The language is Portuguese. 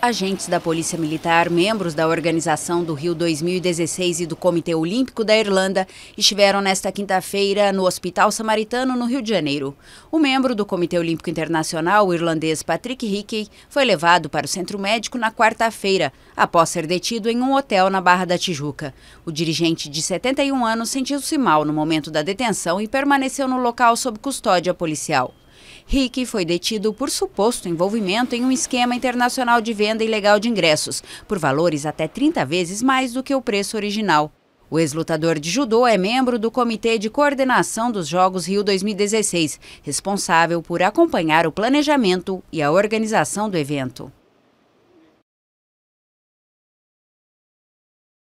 Agentes da Polícia Militar, membros da organização do Rio 2016 e do Comitê Olímpico da Irlanda, estiveram nesta quinta-feira no Hospital Samaritano, no Rio de Janeiro. O membro do Comitê Olímpico Internacional, o irlandês Patrick Hickey, foi levado para o centro médico na quarta-feira, após ser detido em um hotel na Barra da Tijuca. O dirigente de 71 anos sentiu-se mal no momento da detenção e permaneceu no local sob custódia policial. Rick foi detido por suposto envolvimento em um esquema internacional de venda ilegal de ingressos, por valores até 30 vezes mais do que o preço original. O ex-lutador de judô é membro do Comitê de Coordenação dos Jogos Rio 2016, responsável por acompanhar o planejamento e a organização do evento.